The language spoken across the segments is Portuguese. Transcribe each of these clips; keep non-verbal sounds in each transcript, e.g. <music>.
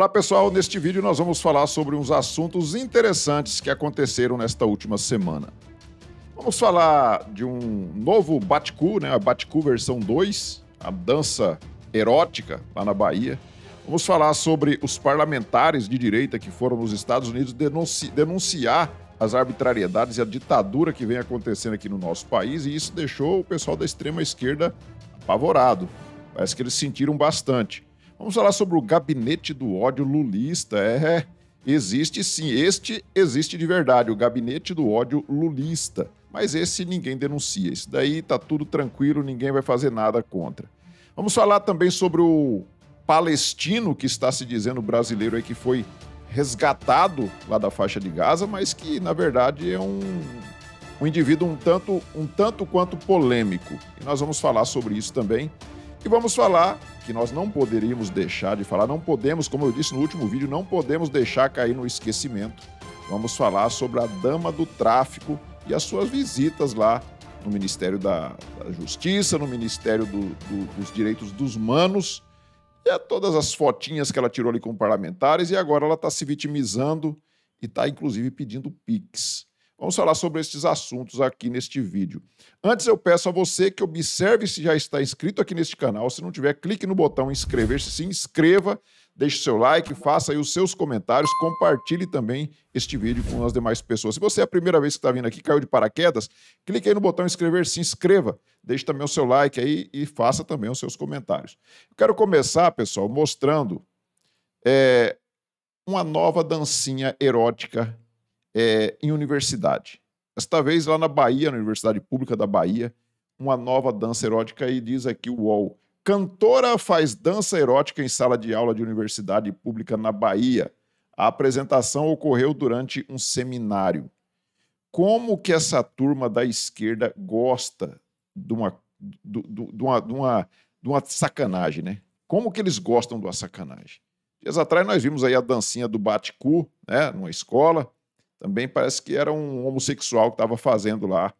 Olá pessoal, neste vídeo nós vamos falar sobre uns assuntos interessantes que aconteceram nesta última semana. Vamos falar de um novo Baticu, né? a Baticu versão 2, a dança erótica lá na Bahia. Vamos falar sobre os parlamentares de direita que foram nos Estados Unidos denunci denunciar as arbitrariedades e a ditadura que vem acontecendo aqui no nosso país, e isso deixou o pessoal da extrema esquerda apavorado. Parece que eles sentiram bastante. Vamos falar sobre o gabinete do ódio lulista. É, é, existe sim, este existe de verdade, o gabinete do ódio lulista. Mas esse ninguém denuncia. Isso daí tá tudo tranquilo, ninguém vai fazer nada contra. Vamos falar também sobre o palestino que está se dizendo brasileiro aí que foi resgatado lá da faixa de Gaza, mas que na verdade é um, um indivíduo um tanto, um tanto quanto polêmico. E nós vamos falar sobre isso também. E vamos falar que nós não poderíamos deixar de falar, não podemos, como eu disse no último vídeo, não podemos deixar cair no esquecimento. Vamos falar sobre a dama do tráfico e as suas visitas lá no Ministério da, da Justiça, no Ministério do, do, dos Direitos dos Manos, e a todas as fotinhas que ela tirou ali com parlamentares, e agora ela está se vitimizando e está, inclusive, pedindo PIX. Vamos falar sobre esses assuntos aqui neste vídeo. Antes eu peço a você que observe se já está inscrito aqui neste canal. Se não tiver, clique no botão inscrever-se, se inscreva, deixe seu like, faça aí os seus comentários, compartilhe também este vídeo com as demais pessoas. Se você é a primeira vez que está vindo aqui, caiu de paraquedas, clique aí no botão inscrever-se, se inscreva, deixe também o seu like aí e faça também os seus comentários. Eu quero começar, pessoal, mostrando é, uma nova dancinha erótica é, em universidade. Esta vez lá na Bahia, na Universidade Pública da Bahia, uma nova dança erótica e diz aqui o UOL. Cantora faz dança erótica em sala de aula de universidade pública na Bahia. A apresentação ocorreu durante um seminário. Como que essa turma da esquerda gosta de uma, de, de, uma, de uma, de uma sacanagem, né? Como que eles gostam de uma sacanagem? Dias atrás nós vimos aí a dancinha do bate-cu, né, numa escola também parece que era um homossexual que estava fazendo lá.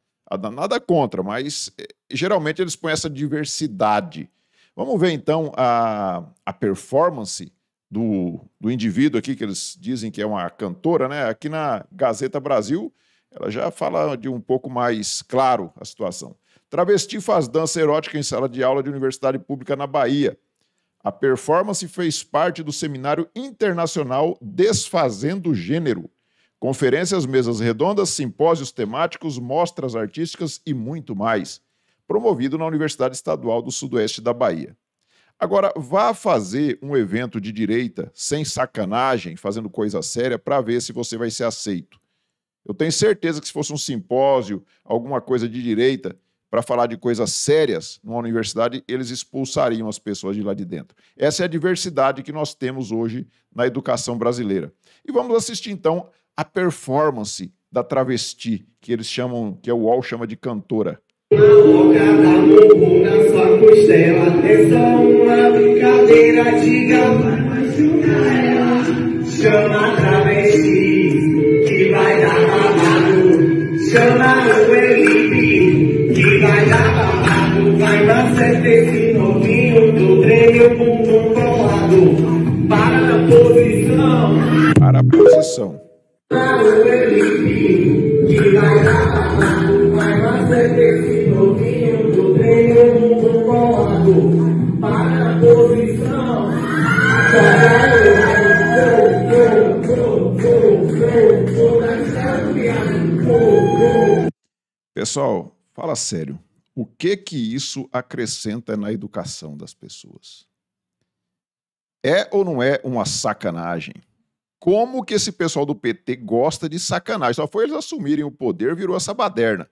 Nada contra, mas eh, geralmente eles põem essa diversidade. Vamos ver então a, a performance do, do indivíduo aqui, que eles dizem que é uma cantora, né? Aqui na Gazeta Brasil, ela já fala de um pouco mais claro a situação. Travesti faz dança erótica em sala de aula de universidade pública na Bahia. A performance fez parte do seminário internacional Desfazendo Gênero, Conferências, mesas redondas, simpósios temáticos, mostras artísticas e muito mais. Promovido na Universidade Estadual do Sudoeste da Bahia. Agora, vá fazer um evento de direita, sem sacanagem, fazendo coisa séria, para ver se você vai ser aceito. Eu tenho certeza que se fosse um simpósio, alguma coisa de direita, para falar de coisas sérias numa universidade, eles expulsariam as pessoas de lá de dentro. Essa é a diversidade que nós temos hoje na educação brasileira. E vamos assistir então a performance da travesti, que eles chamam, que o UOL chama de cantora. Na boca da morrona, sua costela é só uma brincadeira, diga para ajudar ela. Chama travesti, que vai dar babado. Chama o Felipe, que vai dar babado. Vai nascer desse novinho do Grêmio Bumbum lado Para a posição. Para a posição. Pessoal, fala sério. O que que isso acrescenta na educação das pessoas? É ou não é uma sacanagem? como que esse pessoal do PT gosta de sacanagem. Só foi eles assumirem o poder, virou essa baderna.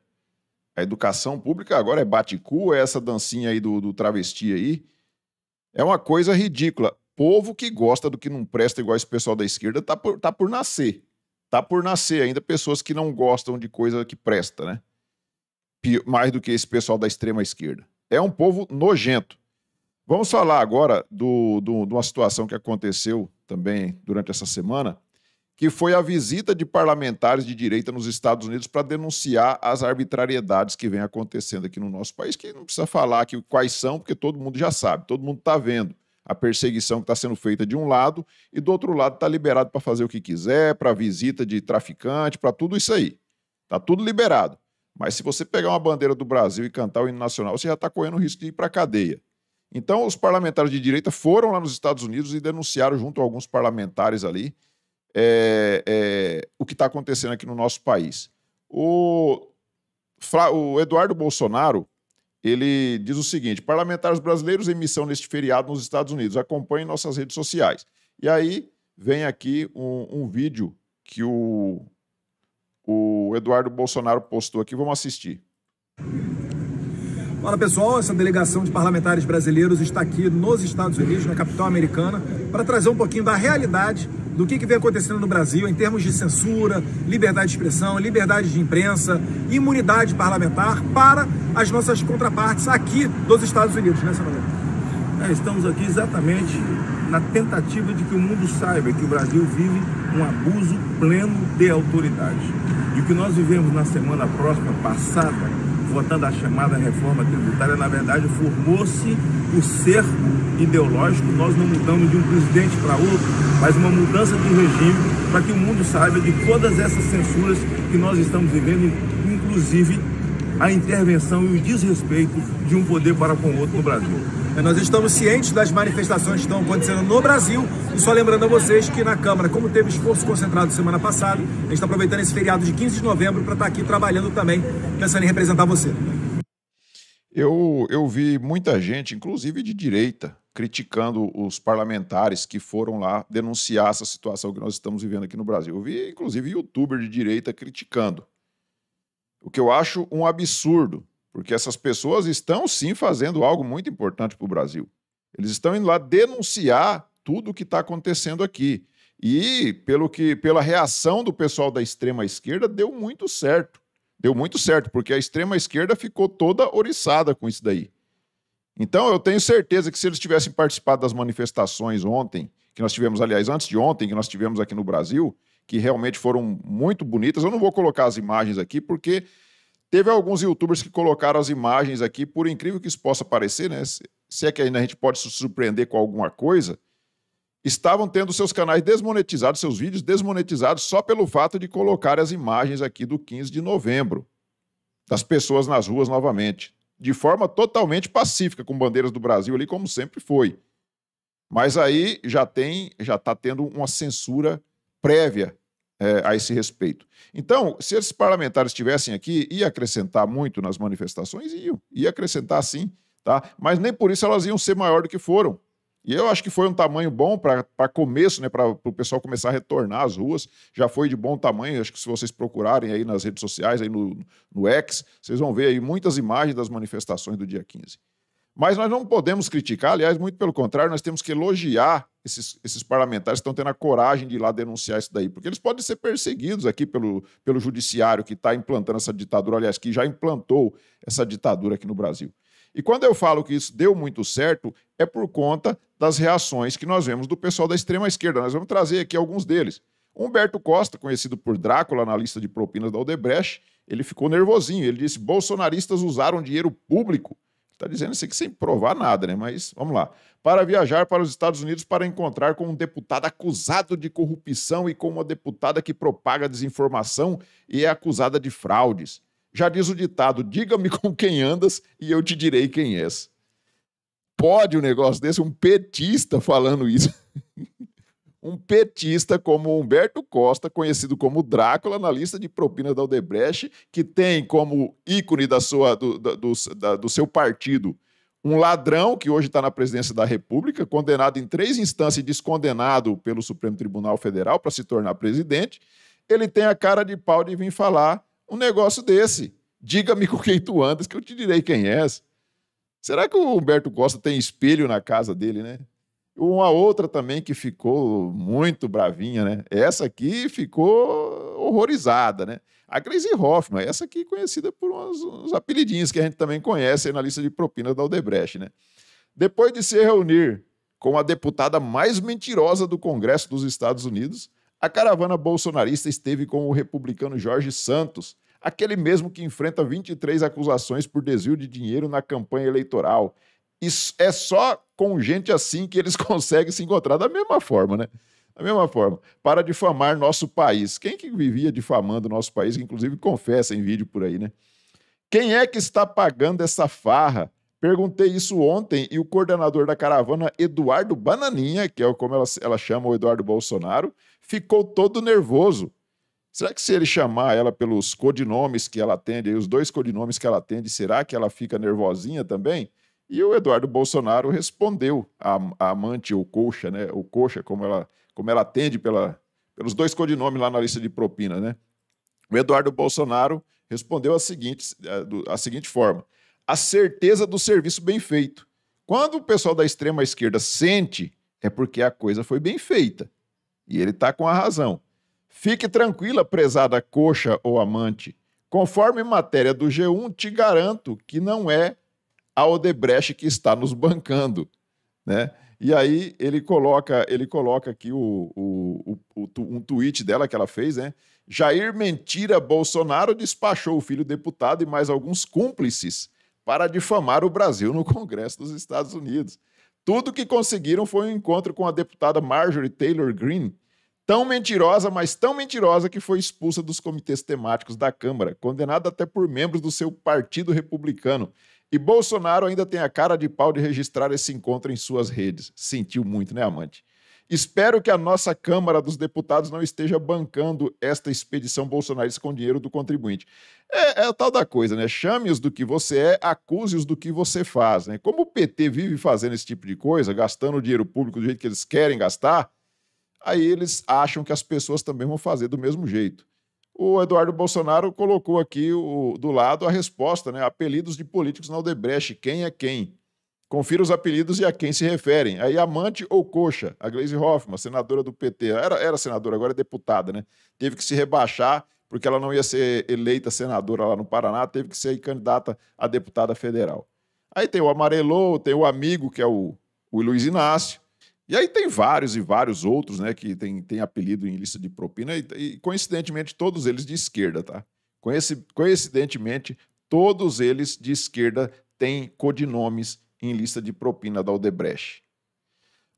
A educação pública agora é bate-cu, é essa dancinha aí do, do travesti aí. É uma coisa ridícula. Povo que gosta do que não presta, igual esse pessoal da esquerda, tá por, tá por nascer. Tá por nascer ainda pessoas que não gostam de coisa que presta, né? mais do que esse pessoal da extrema esquerda. É um povo nojento. Vamos falar agora do, do, de uma situação que aconteceu também durante essa semana, que foi a visita de parlamentares de direita nos Estados Unidos para denunciar as arbitrariedades que vem acontecendo aqui no nosso país, que não precisa falar aqui quais são, porque todo mundo já sabe, todo mundo está vendo a perseguição que está sendo feita de um lado e do outro lado está liberado para fazer o que quiser, para visita de traficante, para tudo isso aí. Está tudo liberado. Mas se você pegar uma bandeira do Brasil e cantar o hino nacional, você já está correndo o risco de ir para a cadeia. Então, os parlamentares de direita foram lá nos Estados Unidos e denunciaram, junto a alguns parlamentares ali, é, é, o que está acontecendo aqui no nosso país. O, o Eduardo Bolsonaro ele diz o seguinte: parlamentares brasileiros em missão neste feriado nos Estados Unidos, acompanhem nossas redes sociais. E aí vem aqui um, um vídeo que o, o Eduardo Bolsonaro postou aqui. Vamos assistir. Fala pessoal, essa delegação de parlamentares brasileiros está aqui nos Estados Unidos, na capital americana, para trazer um pouquinho da realidade do que, que vem acontecendo no Brasil em termos de censura, liberdade de expressão, liberdade de imprensa, imunidade parlamentar para as nossas contrapartes aqui dos Estados Unidos, né, senador? É, estamos aqui exatamente na tentativa de que o mundo saiba que o Brasil vive um abuso pleno de autoridade. E o que nós vivemos na semana próxima passada votando a chamada reforma tributária, na verdade, formou-se o cerco ideológico. Nós não mudamos de um presidente para outro, mas uma mudança de regime para que o mundo saiba de todas essas censuras que nós estamos vivendo, inclusive a intervenção e o desrespeito de um poder para com o outro no Brasil. É, nós estamos cientes das manifestações que estão acontecendo no Brasil e só lembrando a vocês que na Câmara, como teve esforço concentrado semana passada, a gente está aproveitando esse feriado de 15 de novembro para estar tá aqui trabalhando também, pensando em representar você. Eu, eu vi muita gente, inclusive de direita, criticando os parlamentares que foram lá denunciar essa situação que nós estamos vivendo aqui no Brasil. Eu vi, inclusive, youtuber de direita criticando. O que eu acho um absurdo. Porque essas pessoas estão sim fazendo algo muito importante para o Brasil. Eles estão indo lá denunciar tudo o que está acontecendo aqui. E pelo que, pela reação do pessoal da extrema esquerda, deu muito certo. Deu muito certo, porque a extrema esquerda ficou toda oriçada com isso daí. Então, eu tenho certeza que se eles tivessem participado das manifestações ontem, que nós tivemos, aliás, antes de ontem, que nós tivemos aqui no Brasil, que realmente foram muito bonitas, eu não vou colocar as imagens aqui, porque Teve alguns youtubers que colocaram as imagens aqui, por incrível que isso possa parecer, né? Se é que ainda a gente pode se surpreender com alguma coisa, estavam tendo seus canais desmonetizados, seus vídeos desmonetizados, só pelo fato de colocar as imagens aqui do 15 de novembro, das pessoas nas ruas novamente, de forma totalmente pacífica, com bandeiras do Brasil ali, como sempre foi. Mas aí já tem, já está tendo uma censura prévia é, a esse respeito. Então, se esses parlamentares estivessem aqui, ia acrescentar muito nas manifestações? Iam, ia acrescentar sim, tá? mas nem por isso elas iam ser maior do que foram. E eu acho que foi um tamanho bom para começo, né, para o pessoal começar a retornar às ruas. Já foi de bom tamanho. Acho que se vocês procurarem aí nas redes sociais, aí no, no X, vocês vão ver aí muitas imagens das manifestações do dia 15. Mas nós não podemos criticar, aliás, muito pelo contrário, nós temos que elogiar esses, esses, parlamentares que estão tendo a coragem de ir lá denunciar isso daí, porque eles podem ser perseguidos aqui pelo, pelo judiciário que está implantando essa ditadura, aliás, que já implantou essa ditadura aqui no Brasil. E quando eu falo que isso deu muito certo, é por conta das reações que nós vemos do pessoal da extrema esquerda. Nós vamos trazer aqui alguns deles. Humberto Costa, conhecido por Drácula na lista de propinas da Odebrecht, ele ficou nervosinho. Ele disse: bolsonaristas usaram dinheiro público Está dizendo isso aqui sem provar nada, né? Mas vamos lá. Para viajar para os Estados Unidos para encontrar com um deputado acusado de corrupção e com uma deputada que propaga desinformação e é acusada de fraudes. Já diz o ditado: diga-me com quem andas e eu te direi quem és. Pode um negócio desse, um petista falando isso. <laughs> um petista como Humberto Costa, conhecido como Drácula, na lista de propinas da Odebrecht, que tem como ícone da sua, do, do, da, do seu partido um ladrão que hoje está na presidência da República, condenado em três instâncias e descondenado pelo Supremo Tribunal Federal para se tornar presidente, ele tem a cara de pau de vir falar um negócio desse. Diga-me com quem tu andas, que eu te direi quem és. Será que o Humberto Costa tem espelho na casa dele, né? Uma outra também que ficou muito bravinha, né? Essa aqui ficou horrorizada, né? A Gracie Hoffman, essa aqui conhecida por uns, uns apelidinhos que a gente também conhece na lista de propina da Odebrecht, né? Depois de se reunir com a deputada mais mentirosa do Congresso dos Estados Unidos, a caravana bolsonarista esteve com o republicano Jorge Santos, aquele mesmo que enfrenta 23 acusações por desvio de dinheiro na campanha eleitoral. Isso é só com gente assim que eles <laughs> conseguem se encontrar da mesma forma, né? Da mesma forma, para difamar nosso país. Quem que vivia difamando nosso país, inclusive confessa em vídeo por aí, né? Quem é que está pagando essa farra? Perguntei isso ontem e o coordenador da caravana, Eduardo Bananinha, que é como ela, ela chama o Eduardo Bolsonaro, ficou todo nervoso. Será que se ele chamar ela pelos codinomes que ela atende, os dois codinomes que ela atende, será que ela fica nervosinha também? E o Eduardo Bolsonaro respondeu a amante, ou coxa, né? O coxa, como ela, como ela atende pela, pelos dois codinomes lá na lista de propina, né? O Eduardo Bolsonaro respondeu a seguinte, a, a seguinte forma: a certeza do serviço bem feito. Quando o pessoal da extrema esquerda sente, é porque a coisa foi bem feita. E ele está com a razão. Fique tranquila, prezada coxa ou amante. Conforme matéria do G1, te garanto que não é a Odebrecht que está nos bancando. Né? E aí ele coloca, ele coloca aqui o, o, o, um tweet dela que ela fez, né? Jair Mentira Bolsonaro despachou o filho deputado e mais alguns cúmplices para difamar o Brasil no Congresso dos Estados Unidos. Tudo que conseguiram foi um encontro com a deputada Marjorie Taylor Greene, tão mentirosa, mas tão mentirosa que foi expulsa dos comitês temáticos da Câmara, condenada até por membros do seu partido republicano e Bolsonaro ainda tem a cara de pau de registrar esse encontro em suas redes. Sentiu muito, né, amante? Espero que a nossa Câmara dos Deputados não esteja bancando esta expedição bolsonarista com dinheiro do contribuinte. É, é tal da coisa, né? Chame-os do que você é, acuse-os do que você faz. Né? Como o PT vive fazendo esse tipo de coisa, gastando o dinheiro público do jeito que eles querem gastar, aí eles acham que as pessoas também vão fazer do mesmo jeito o Eduardo Bolsonaro colocou aqui o, do lado a resposta, né? Apelidos de políticos na Odebrecht, quem é quem? Confira os apelidos e a quem se referem. Aí, amante ou coxa, a Gleisi Hoffmann, senadora do PT. Era, era senadora, agora é deputada, né? Teve que se rebaixar, porque ela não ia ser eleita senadora lá no Paraná, teve que ser candidata a deputada federal. Aí tem o Amarelou, tem o Amigo, que é o, o Luiz Inácio, e aí tem vários e vários outros, né, que tem, tem apelido em lista de propina, e, e coincidentemente todos eles de esquerda, tá? Coincidentemente, todos eles de esquerda têm codinomes em lista de propina da Odebrecht.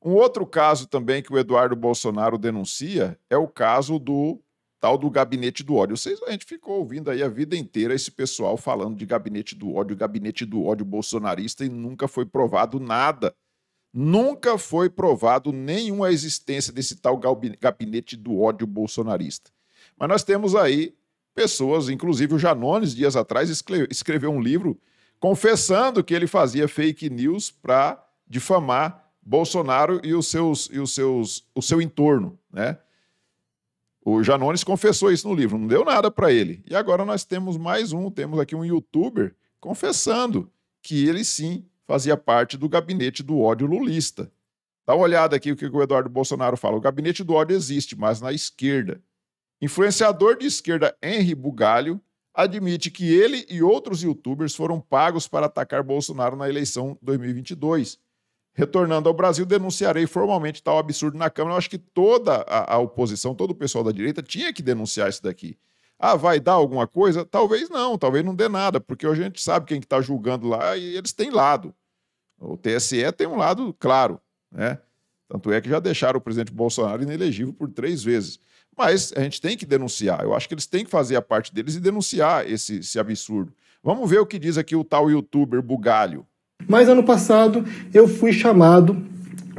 Um outro caso também que o Eduardo Bolsonaro denuncia é o caso do tal do gabinete do ódio. Vocês, a gente ficou ouvindo aí a vida inteira esse pessoal falando de gabinete do ódio, gabinete do ódio bolsonarista e nunca foi provado nada nunca foi provado nenhuma existência desse tal gabinete do ódio bolsonarista. Mas nós temos aí pessoas, inclusive o Janones, dias atrás, escreveu um livro confessando que ele fazia fake news para difamar Bolsonaro e, os seus, e os seus, o seu entorno. Né? O Janones confessou isso no livro, não deu nada para ele. E agora nós temos mais um, temos aqui um youtuber confessando que ele sim fazia parte do gabinete do ódio lulista. Dá uma olhada aqui o que o Eduardo Bolsonaro fala. O gabinete do ódio existe, mas na esquerda. Influenciador de esquerda Henry Bugalho admite que ele e outros youtubers foram pagos para atacar Bolsonaro na eleição 2022. Retornando ao Brasil, denunciarei formalmente tal absurdo na Câmara. Eu acho que toda a, a oposição, todo o pessoal da direita tinha que denunciar isso daqui. Ah, vai dar alguma coisa? Talvez não, talvez não dê nada, porque a gente sabe quem está que tá julgando lá e eles têm lado. O TSE tem um lado claro, né? Tanto é que já deixaram o presidente Bolsonaro inelegível por três vezes. Mas a gente tem que denunciar. Eu acho que eles têm que fazer a parte deles e denunciar esse, esse absurdo. Vamos ver o que diz aqui o tal youtuber Bugalho. Mas ano passado eu fui chamado,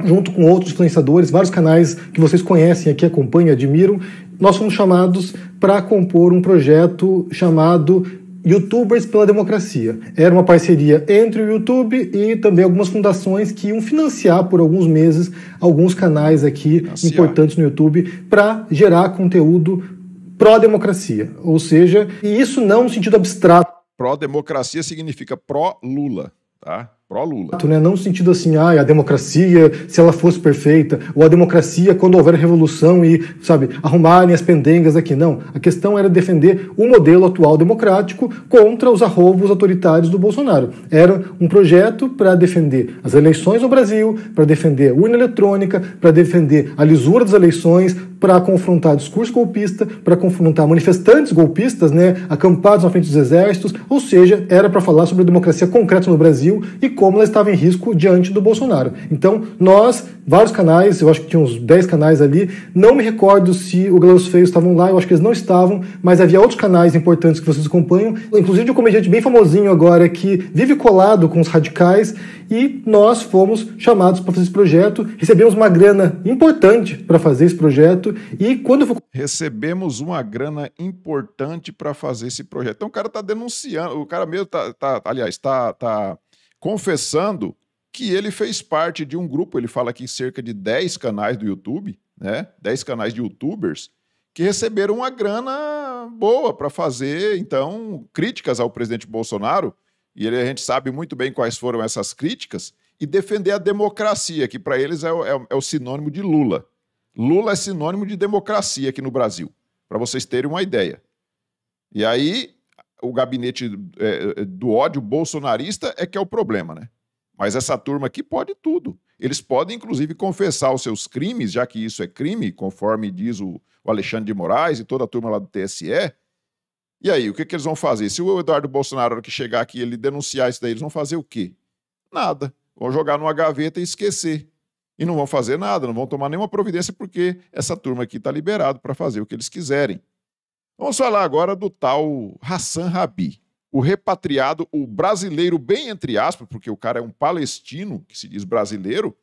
junto com outros influenciadores, vários canais que vocês conhecem aqui, acompanham, admiram, nós fomos chamados para compor um projeto chamado Youtubers pela Democracia. Era uma parceria entre o YouTube e também algumas fundações que iam financiar por alguns meses alguns canais aqui financiar. importantes no YouTube para gerar conteúdo pró-democracia. Ou seja, e isso não no sentido abstrato. Pró-democracia significa pró-Lula, tá? pró-Lula. Né? Não no sentido assim, ah, a democracia, se ela fosse perfeita, ou a democracia quando houver revolução e, sabe, arrumarem as pendengas aqui. Não. A questão era defender o modelo atual democrático contra os arroubos autoritários do Bolsonaro. Era um projeto para defender as eleições no Brasil, para defender a urna eletrônica, para defender a lisura das eleições, para confrontar discurso golpista, para confrontar manifestantes golpistas, né, acampados na frente dos exércitos, ou seja, era para falar sobre a democracia concreta no Brasil e como ela estava em risco diante do Bolsonaro. Então, nós, vários canais, eu acho que tinha uns 10 canais ali, não me recordo se o Galo Feio estavam lá, eu acho que eles não estavam, mas havia outros canais importantes que vocês acompanham, inclusive um comediante bem famosinho agora que vive colado com os radicais, e nós fomos chamados para fazer esse projeto, recebemos uma grana importante para fazer esse projeto, e quando foi... Recebemos uma grana importante para fazer esse projeto. Então o cara está denunciando, o cara mesmo está, tá, aliás, está tá, tá confessando que ele fez parte de um grupo, ele fala aqui cerca de 10 canais do YouTube, né? 10 canais de youtubers que receberam uma grana boa para fazer, então, críticas ao presidente Bolsonaro, e ele, a gente sabe muito bem quais foram essas críticas, e defender a democracia, que para eles é o, é, é o sinônimo de Lula. Lula é sinônimo de democracia aqui no Brasil, para vocês terem uma ideia. E aí, o gabinete é, é, do ódio bolsonarista é que é o problema, né? Mas essa turma aqui pode tudo. Eles podem, inclusive, confessar os seus crimes, já que isso é crime, conforme diz o, o Alexandre de Moraes e toda a turma lá do TSE. E aí, o que, que eles vão fazer? Se o Eduardo Bolsonaro, que chegar aqui ele denunciar isso daí, eles vão fazer o quê? Nada. Vão jogar numa gaveta e esquecer. E não vão fazer nada, não vão tomar nenhuma providência, porque essa turma aqui está liberada para fazer o que eles quiserem. Vamos falar agora do tal Hassan Rabi, o repatriado, o brasileiro, bem entre aspas, porque o cara é um palestino que se diz brasileiro,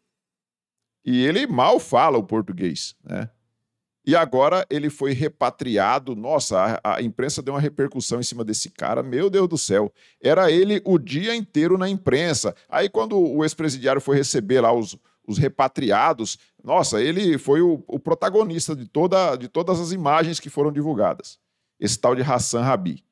e ele mal fala o português, né? E agora ele foi repatriado. Nossa, a, a, imprensa deu uma repercussão em cima desse cara. Meu Deus do céu. Era ele o dia inteiro na imprensa. Aí, quando o ex-presidiário foi receber lá os, os repatriados. Nossa, ele foi o, o protagonista de, toda, de todas as imagens que foram divulgadas. Esse tal de Hassan Rabi.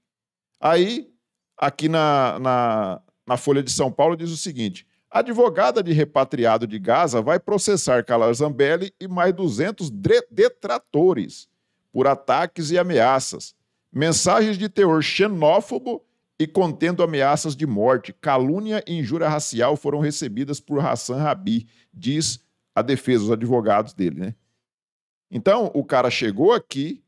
Aí, aqui na, na, na Folha de São Paulo, diz o seguinte: a advogada de repatriado de Gaza vai processar Carla Zambelli e mais 200 detratores por ataques e ameaças, mensagens de teor xenófobo e contendo ameaças de morte. Calúnia e injúria racial foram recebidas por Hassan Rabi, diz a defesa, os advogados dele, né? Então, o cara chegou aqui,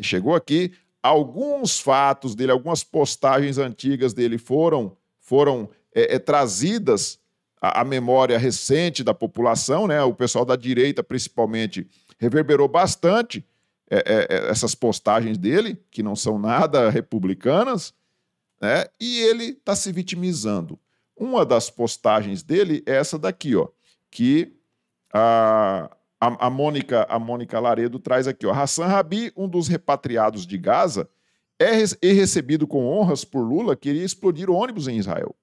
chegou aqui, alguns fatos dele, algumas postagens antigas dele foram, foram é, é, trazidas à, à, memória recente da população, né? o pessoal da direita principalmente reverberou bastante é, é, é essas postagens dele, que não são nada republicanas, né? E ele está se vitimizando. Uma das postagens dele é essa daqui, ó, que a, a, a Mônica a Mônica Laredo traz aqui, ó. Hassan Rabi, um dos repatriados de Gaza, é, é recebido com honras por Lula, queria explodir ônibus em Israel.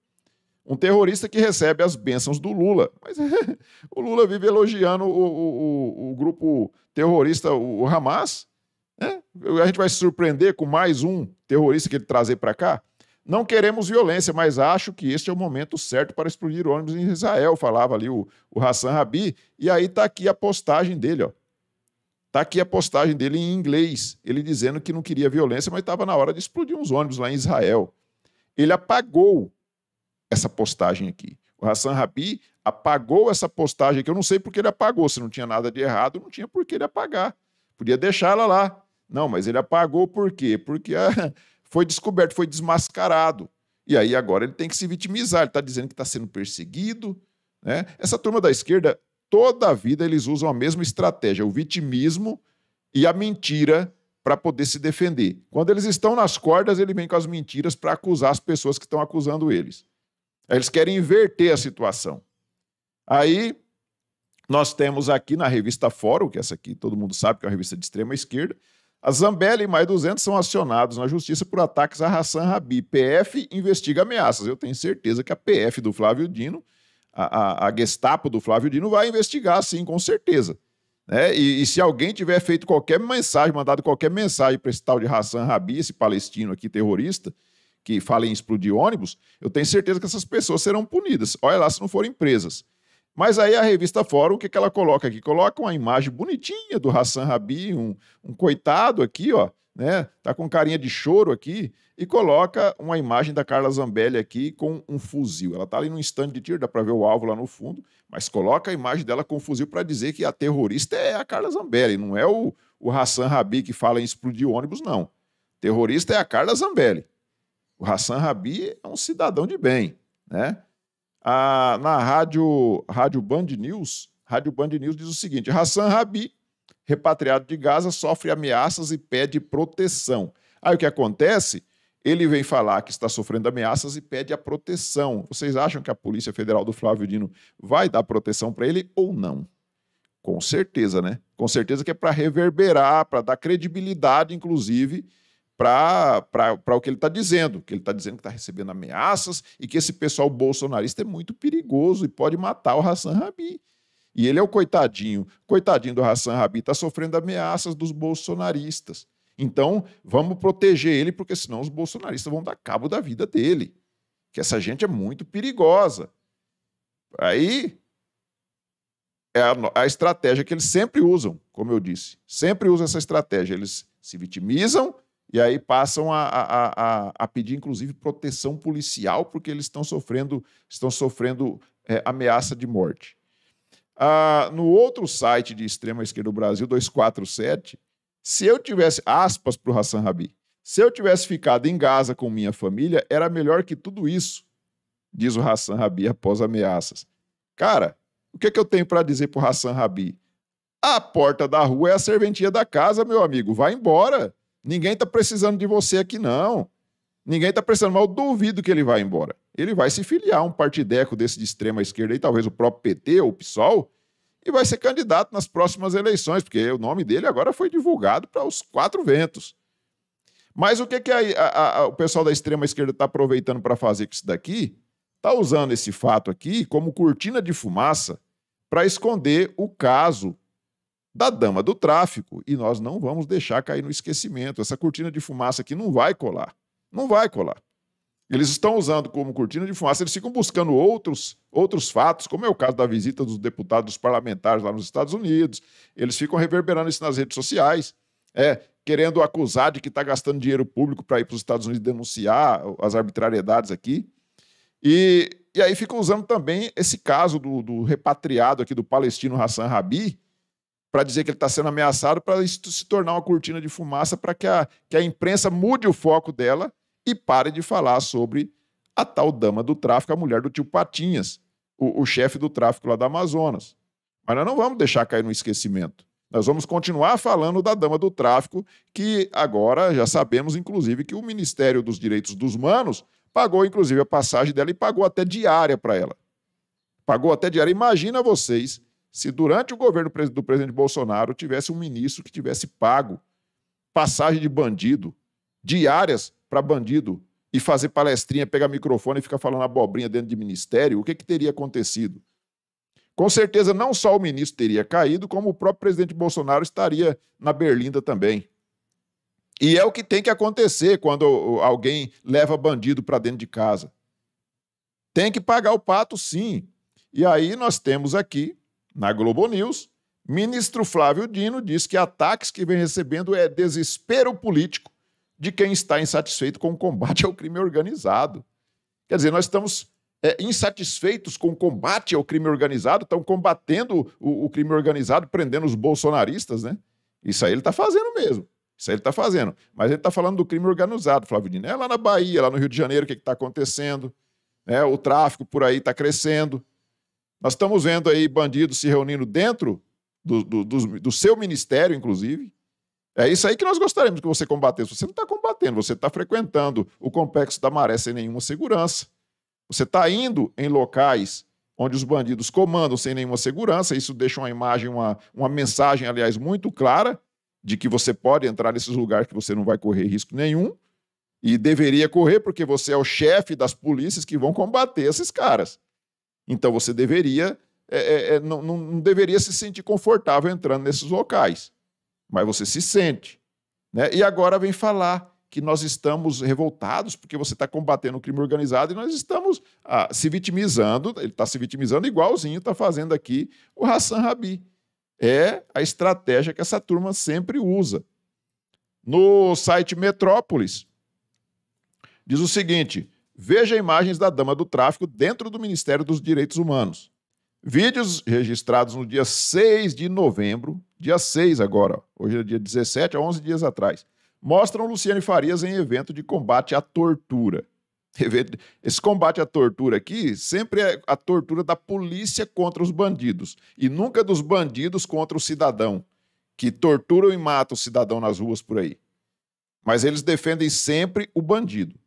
Um terrorista que recebe as bênçãos do Lula. Mas <laughs> o Lula vive elogiando o, o, o, o grupo terrorista, o, Hamas. Né? A gente vai se surpreender com mais um terrorista que ele trazer para cá? Não queremos violência, mas acho que este é o momento certo para explodir ônibus em Israel, falava ali o, o Hassan Rabi. E aí está aqui a postagem dele, ó. Está aqui a postagem dele em inglês, ele dizendo que não queria violência, mas estava na hora de explodir uns ônibus lá em Israel. Ele apagou essa postagem aqui. O Hassan Rabi apagou essa postagem aqui. Eu não sei porque ele apagou, se não tinha nada de errado, não tinha por que ele apagar. Podia deixá-la lá. Não, mas ele apagou por quê? Porque a, foi descoberto, foi desmascarado. E aí agora ele tem que se vitimizar, ele está dizendo que está sendo perseguido. Né? Essa turma da esquerda, toda a vida eles usam a mesma estratégia, o vitimismo e a mentira para poder se defender. Quando eles estão nas cordas, ele vem com as mentiras para acusar as pessoas que estão acusando eles. Eles querem inverter a situação. Aí nós temos aqui na revista Fórum, que é essa aqui todo mundo sabe que é uma revista de extrema esquerda, a Zambelli e mais 200 são acionados na justiça por ataques a Hassan Rabi. PF investiga ameaças. Eu tenho certeza que a PF do Flávio Dino, a, a, a Gestapo do Flávio Dino, vai investigar, sim, com certeza. Né? E, e, se alguém tiver feito qualquer mensagem, mandado qualquer mensagem para esse tal de Hassan Rabi, esse palestino aqui terrorista, que fala em explodir ônibus, eu tenho certeza que essas pessoas serão punidas. Olha lá se não forem presas. Mas aí a revista Fórum, o que, que ela coloca aqui? Coloca uma imagem bonitinha do Hassan Rabi, um, um coitado aqui, ó, né? Tá com carinha de choro aqui, e coloca uma imagem da Carla Zambelli aqui com um fuzil. Ela tá ali num stand de tiro, dá para ver o alvo lá no fundo, mas coloca a imagem dela com um fuzil para dizer que a terrorista é a Carla Zambelli, não é o, o Hassan Rabi que fala em explodir ônibus, não. Terrorista é a Carla Zambelli. O Hassan Rabi é um cidadão de bem, né? a, na rádio, rádio Band News, Rádio Band News diz o seguinte: Hassan Rabi, repatriado de Gaza, sofre ameaças e pede proteção. Aí o que acontece? Ele vem falar que está sofrendo ameaças e pede a proteção. Vocês acham que a Polícia Federal do Flávio Dino vai dar proteção para ele ou não? Com certeza, né? Com certeza que é para reverberar, para dar credibilidade, inclusive, para o que ele está dizendo, que ele está dizendo que está recebendo ameaças e que esse pessoal bolsonarista é muito perigoso e pode matar o Hassan Rabi. E ele é o coitadinho. Coitadinho do Hassan Rabi está sofrendo ameaças dos bolsonaristas. Então, vamos proteger ele, porque senão os bolsonaristas vão dar cabo da vida dele. Que essa gente é muito perigosa. Aí é a, a estratégia que eles sempre usam, como eu disse. Sempre usam essa estratégia. Eles se vitimizam e aí passam a, a, a, a pedir, inclusive, proteção policial, porque eles estão sofrendo, estão sofrendo é, ameaça de morte. Ah, no outro site de extrema esquerda do Brasil, 247, se eu tivesse, aspas para o Hassan Rabi, se eu tivesse ficado em Gaza com minha família, era melhor que tudo isso, diz o Hassan Rabi após ameaças. Cara, o que, é que eu tenho para dizer para o Hassan Rabi? A porta da rua é a serventia da casa, meu amigo, vai embora. Ninguém está precisando de você aqui, não. Ninguém está precisando, mas eu duvido que ele vai embora. Ele vai se filiar a um partideco desse de extrema esquerda e talvez o próprio PT ou o PSOL e vai ser candidato nas próximas eleições, porque o nome dele agora foi divulgado para os quatro ventos. Mas o que, que a, a, a, o pessoal da extrema esquerda está aproveitando para fazer com isso daqui? Está usando esse fato aqui como cortina de fumaça para esconder o caso da dama do tráfico e nós não vamos deixar cair no esquecimento. Essa cortina de fumaça aqui não vai colar. Não vai colar. Eles estão usando como cortina de fumaça, eles ficam buscando outros, outros fatos, como é o caso da visita dos deputados parlamentares lá nos Estados Unidos. Eles ficam reverberando isso nas redes sociais, é, querendo acusar de que está gastando dinheiro público para ir para os Estados Unidos denunciar as arbitrariedades aqui. E, e aí ficam usando também esse caso do, do repatriado aqui do palestino Hassan Rabi, para dizer que ele está sendo ameaçado, para isso se tornar uma cortina de fumaça para que a, que a imprensa mude o foco dela e pare de falar sobre a tal dama do tráfico, a mulher do tio Patinhas, o, o chefe do tráfico lá da Amazonas. Mas nós não vamos deixar cair no esquecimento. Nós vamos continuar falando da dama do tráfico, que agora já sabemos, inclusive, que o Ministério dos Direitos dos Humanos pagou, inclusive, a passagem dela e pagou até diária para ela. Pagou até diária. Imagina vocês se durante o governo do presidente Bolsonaro tivesse um ministro que tivesse pago passagem de bandido, diárias para bandido, e fazer palestrinha, pegar microfone e ficar falando abobrinha dentro de ministério, o que, que teria acontecido? Com certeza, não só o ministro teria caído, como o próprio presidente Bolsonaro estaria na berlinda também. E é o que tem que acontecer quando alguém leva bandido para dentro de casa. Tem que pagar o pato, sim. E aí nós temos aqui na Globo News, ministro Flávio Dino diz que ataques que vem recebendo é desespero político de quem está insatisfeito com o combate ao crime organizado. Quer dizer, nós estamos é, insatisfeitos com o combate ao crime organizado, estão combatendo o, o crime organizado, prendendo os bolsonaristas, né? Isso aí ele está fazendo mesmo. Isso aí ele está fazendo. Mas ele está falando do crime organizado, Flávio Dino. É lá na Bahia, lá no Rio de Janeiro, o que está acontecendo? É, o tráfico por aí está crescendo. Nós estamos vendo aí bandidos se reunindo dentro do, do, do, do seu ministério, inclusive. É isso aí que nós gostaríamos que você combatesse. Você não está combatendo, você está frequentando o complexo da maré sem nenhuma segurança. Você está indo em locais onde os bandidos comandam sem nenhuma segurança. Isso deixa uma imagem, uma, uma mensagem, aliás, muito clara de que você pode entrar nesses lugares que você não vai correr risco nenhum. E deveria correr, porque você é o chefe das polícias que vão combater esses caras. Então você deveria, é, é, é não, não, deveria se sentir confortável entrando nesses locais, mas você se sente. Né? E agora vem falar que nós estamos revoltados porque você está combatendo o crime organizado e nós estamos ah, se vitimizando, ele está se vitimizando igualzinho está fazendo aqui o Hassan Rabi. É a estratégia que essa turma sempre usa. No site Metrópolis, diz o seguinte: veja imagens da dama do tráfico dentro do Ministério dos Direitos Humanos. Vídeos registrados no dia 6 de novembro, dia 6 agora, hoje é dia 17, há 11 dias atrás, mostram Luciane Farias em evento de combate à tortura. Esse combate à tortura aqui sempre é a tortura da polícia contra os bandidos e nunca dos bandidos contra o cidadão, que torturam e matam o cidadão nas ruas por aí. Mas eles defendem sempre o bandido.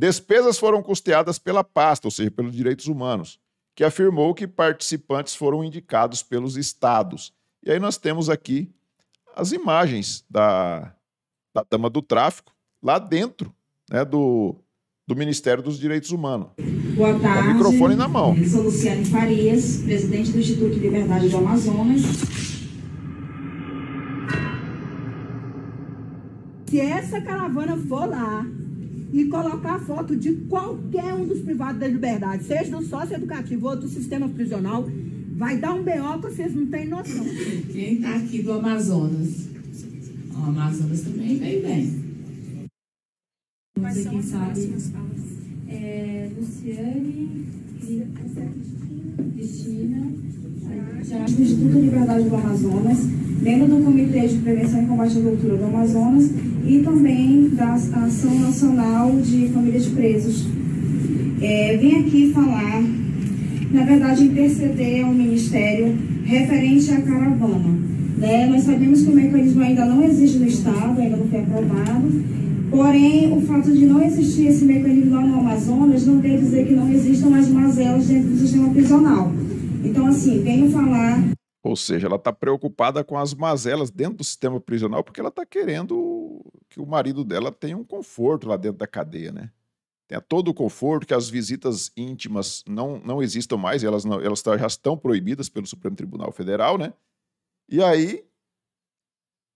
Despesas foram custeadas pela pasta, ou seja, pelos direitos humanos, que afirmou que participantes foram indicados pelos estados. E aí nós temos aqui as imagens da, da dama do tráfico lá dentro né, do, do Ministério dos Direitos Humanos. Boa tarde. Com o microfone na mão. Eu sou Luciane Farias, presidente do Instituto Liberdade do Amazonas. Se essa caravana for lá e colocar a foto de qualquer um dos privados da liberdade, seja do sócio educativo ou do sistema prisional, vai dar um BO que vocês não têm noção. Quem está aqui do Amazonas? O Amazonas também vem bem. Quais são as próximas falas? É, Luciane, Cristina, já do Instituto Liberdade do Amazonas, membro do Comitê de Prevenção e Combate à Tortura do Amazonas e também da Ação Nacional de Famílias Presas. É, vim aqui falar, na verdade, interceder ao Ministério referente à caravana. Né? Nós sabemos que o mecanismo ainda não existe no Estado, ainda não foi aprovado, porém, o fato de não existir esse mecanismo lá no Amazonas não quer dizer que não existam as mazelas dentro do sistema prisional. Então, assim, venho falar. Ou seja, ela está preocupada com as mazelas dentro do sistema prisional porque ela está querendo que o marido dela tenha um conforto lá dentro da cadeia, né? Tenha todo o conforto, que as visitas íntimas não, não existam mais, elas, não, elas tá, já estão proibidas pelo Supremo Tribunal Federal, né? E aí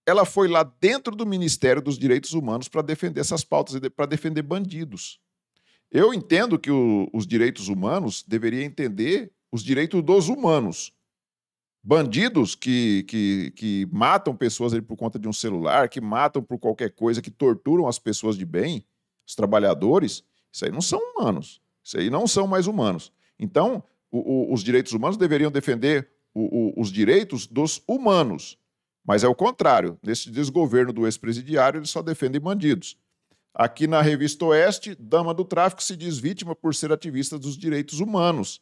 ela foi lá dentro do Ministério dos Direitos Humanos para defender essas pautas, para defender bandidos. Eu entendo que o, os direitos humanos deveriam entender os direitos dos humanos, bandidos que, que, que matam pessoas ali por conta de um celular, que matam por qualquer coisa, que torturam as pessoas de bem, os trabalhadores, isso aí não são humanos. Isso aí não são mais humanos. Então, o, o, os direitos humanos deveriam defender o, os direitos dos humanos. Mas é o contrário. Nesse desgoverno do ex-presidiário, eles só defendem bandidos. Aqui na revista Oeste, Dama do Tráfico se diz vítima por ser ativista dos direitos humanos.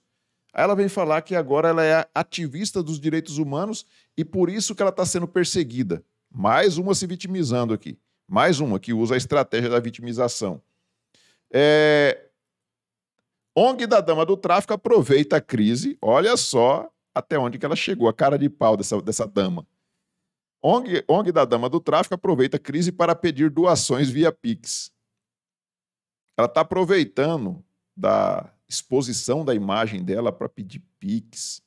Aí ela vem falar que agora ela é ativista dos direitos humanos e por isso que ela está sendo perseguida. Mais uma se vitimizando aqui. Mais uma que usa a estratégia da vitimização. É... ONG da Dama do Tráfico aproveita a crise. Olha só até onde que ela chegou, a cara de pau dessa, dessa dama. ONG, ONG da Dama do Tráfico aproveita a crise para pedir doações via Pix. Ela está aproveitando da, exposição da imagem dela para pedir pix.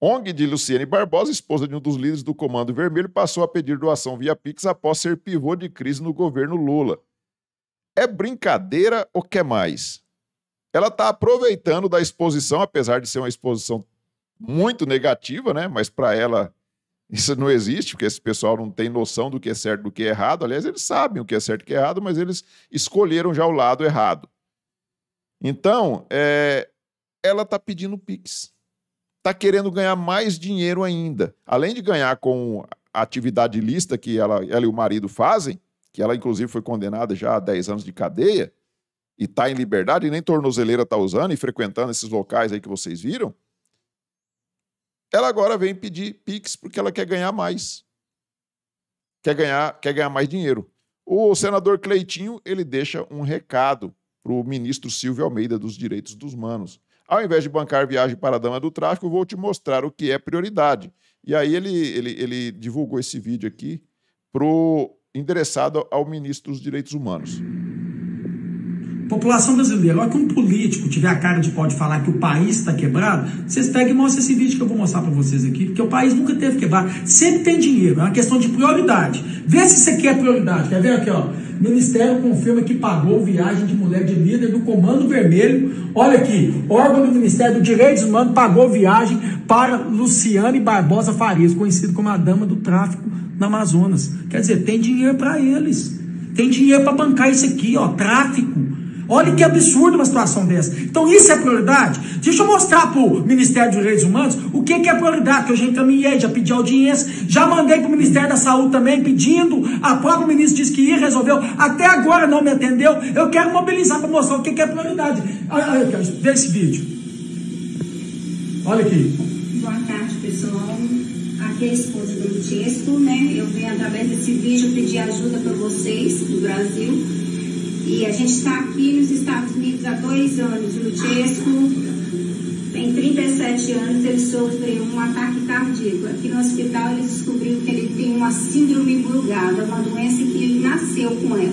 ONG de Luciene Barbosa, esposa de um dos líderes do Comando Vermelho, passou a pedir doação via Pix após ser pivô de crise no governo Lula. É brincadeira ou que mais? Ela está aproveitando da exposição, apesar de ser uma exposição muito negativa, né? Mas para ela isso não existe, porque esse pessoal não tem noção do que é certo e do que é errado. Aliás, eles sabem o que é certo e o que é errado, mas eles escolheram já o lado errado. Então, é, ela está pedindo Pix. Está querendo ganhar mais dinheiro ainda. Além de ganhar com a atividade lista que ela, ela e o marido fazem, que ela, inclusive, foi condenada já a 10 anos de cadeia, e está em liberdade, e nem tornozeleira está usando, e frequentando esses locais aí que vocês viram, ela agora vem pedir Pix porque ela quer ganhar mais. Quer ganhar, quer ganhar mais dinheiro. O senador Cleitinho, ele deixa um recado para o ministro Silvio Almeida dos Direitos dos Humanos. Ao invés de bancar viagem para a dama do tráfico, vou te mostrar o que é prioridade. E aí ele, ele, ele divulgou esse vídeo aqui pro, endereçado ao ministro dos Direitos Humanos população brasileira. olha que um político tiver a cara de pode falar que o país está quebrado, vocês pegam e mostram esse vídeo que eu vou mostrar para vocês aqui, porque o país nunca teve quebrado. Sempre tem dinheiro, é uma questão de prioridade. Vê se isso aqui é prioridade. Quer ver aqui, ó? Ministério confirma que pagou viagem de mulher de líder do Comando Vermelho. Olha aqui, órgão do Ministério dos Direitos Humanos pagou viagem para Luciane Barbosa Farias, conhecido como a dama do tráfico na Amazonas. Quer dizer, tem dinheiro para eles. Tem dinheiro para bancar isso aqui, ó, tráfico Olha que absurdo uma situação dessa. Então isso é prioridade? Deixa eu mostrar para o Ministério dos Direitos Humanos o que, que é prioridade, que eu já encaminhei, já pedi audiência, já mandei para o Ministério da Saúde também pedindo, a própria ministra disse que ia, resolveu, até agora não me atendeu, eu quero mobilizar para mostrar o que, que é prioridade. Olha aqui, vê esse vídeo. Olha aqui. Boa tarde, pessoal. Aqui é a esposa do Tiesco, né? Eu venho através desse vídeo pedir ajuda para vocês do Brasil e a gente está aqui nos Estados Unidos há dois anos. O Chesco tem 37 anos, ele sofreu um ataque cardíaco. Aqui no hospital ele descobriu que ele tem uma síndrome bulgada, uma doença que ele nasceu com ela.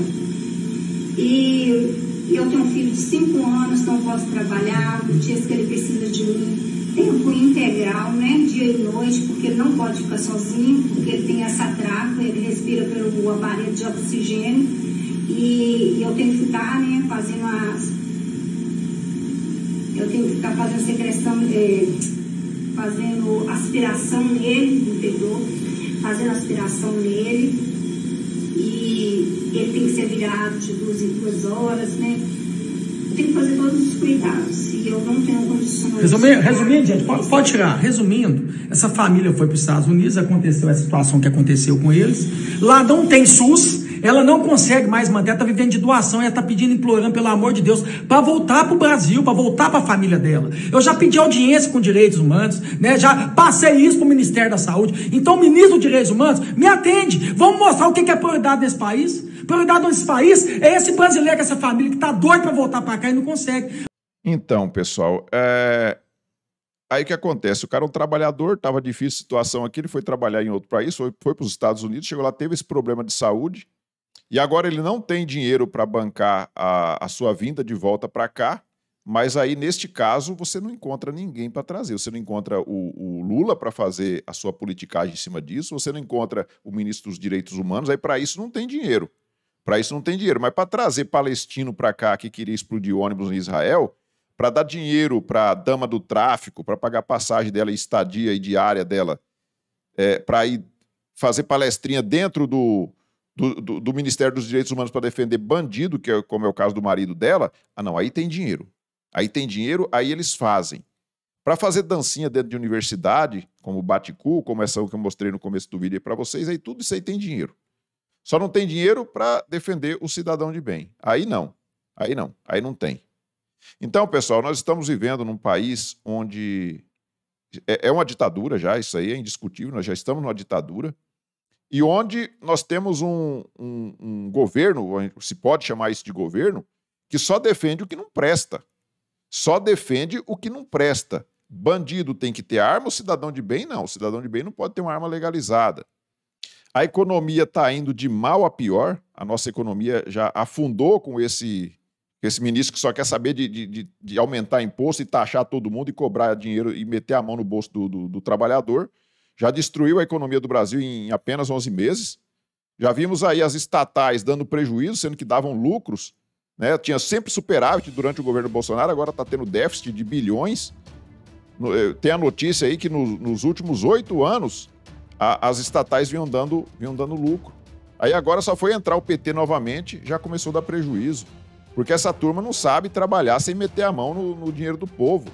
E eu tenho um filho de 5 anos, não posso trabalhar, o Chesco ele precisa de mim tempo integral, né, dia e noite, porque ele não pode ficar sozinho, porque ele tem essa traca, ele respira pelo aparelho de oxigênio. E eu tenho que ficar, né, fazendo as. Eu tenho que ficar fazendo secreção, é, fazendo aspiração nele, entendeu fazendo aspiração nele. E ele tem que ser virado de duas em duas horas, né? Eu tenho que fazer todos os cuidados. E eu não tenho condições. Resumindo, resumindo gente, pode, pode tirar. Resumindo, essa família foi para os Estados Unidos, aconteceu a situação que aconteceu com eles. Lá não tem SUS. Ela não consegue mais manter, ela está vivendo de doação, ela está pedindo, implorando, pelo amor de Deus, para voltar para o Brasil, para voltar para a família dela. Eu já pedi audiência com direitos humanos, né? já passei isso para o Ministério da Saúde. Então, ministro de Direitos Humanos, me atende. Vamos mostrar o que é prioridade nesse país. Prioridade nesse país é esse brasileiro, essa família que está doido para voltar para cá e não consegue. Então, pessoal, é... aí que acontece? O cara é um trabalhador, estava difícil a situação aqui, ele foi trabalhar em outro país, foi, foi para os Estados Unidos, chegou lá, teve esse problema de saúde, e agora ele não tem dinheiro para bancar a, a sua vinda de volta para cá, mas aí, neste caso, você não encontra ninguém para trazer. Você não encontra o, o Lula para fazer a sua politicagem em cima disso, você não encontra o ministro dos Direitos Humanos, aí para isso não tem dinheiro. Para isso não tem dinheiro. Mas para trazer palestino para cá que queria explodir ônibus em Israel, para dar dinheiro para a dama do tráfico, para pagar passagem dela, estadia e diária dela, é, para ir fazer palestrinha dentro do, do, do, do, Ministério dos Direitos Humanos para defender bandido, que é, como é o caso do marido dela, ah, não, aí tem dinheiro. Aí tem dinheiro, aí eles fazem. Para fazer dancinha dentro de universidade, como o Baticu, como essa que eu mostrei no começo do vídeo para vocês, aí tudo isso aí tem dinheiro. Só não tem dinheiro para defender o cidadão de bem. Aí não. Aí não. Aí não tem. Então, pessoal, nós estamos vivendo num país onde é, é uma ditadura já, isso aí é indiscutível, nós já estamos numa ditadura e onde nós temos um, um, um governo, se pode chamar isso de governo, que só defende o que não presta. Só defende o que não presta. Bandido tem que ter arma, o cidadão de bem não. O cidadão de bem não pode ter uma arma legalizada. A economia está indo de mal a pior. A nossa economia já afundou com esse esse ministro que só quer saber de, de, de, aumentar imposto e taxar todo mundo e cobrar dinheiro e meter a mão no bolso do, do, do trabalhador já destruiu a economia do Brasil em apenas 11 meses. Já vimos aí as estatais dando prejuízo, sendo que davam lucros. Né? Tinha sempre superávit durante o governo Bolsonaro, agora está tendo déficit de bilhões. Eh, tem a notícia aí que no, nos últimos oito anos a, as estatais vinham dando, vinham dando lucro. Aí agora só foi entrar o PT novamente, já começou a dar prejuízo. Porque essa turma não sabe trabalhar sem meter a mão no, no dinheiro do povo.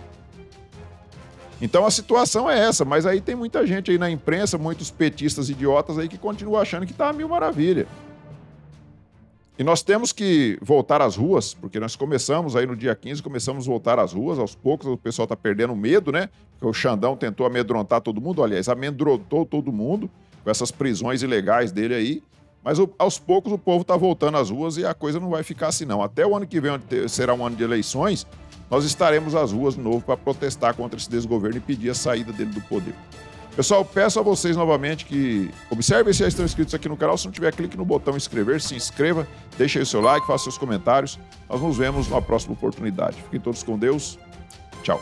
Então a situação é essa, mas aí tem muita gente aí na imprensa, muitos petistas idiotas aí que continuam achando que está a mil maravilha. E nós temos que voltar às ruas, porque nós começamos aí no dia 15, começamos a voltar às ruas, aos poucos o pessoal está perdendo medo, né? Porque o Xandão tentou amedrontar todo mundo, aliás, amedrontou todo mundo com essas prisões ilegais dele aí. Mas aos poucos o povo está voltando às ruas e a coisa não vai ficar assim, não. Até o ano que vem, onde será um ano de eleições, nós estaremos às ruas de novo para protestar contra esse desgoverno e pedir a saída dele do poder. Pessoal, peço a vocês novamente que observem se já estão inscritos aqui no canal. Se não tiver, clique no botão inscrever, se inscreva, deixe aí o seu like, faça seus comentários. Nós nos vemos na próxima oportunidade. Fiquem todos com Deus. Tchau.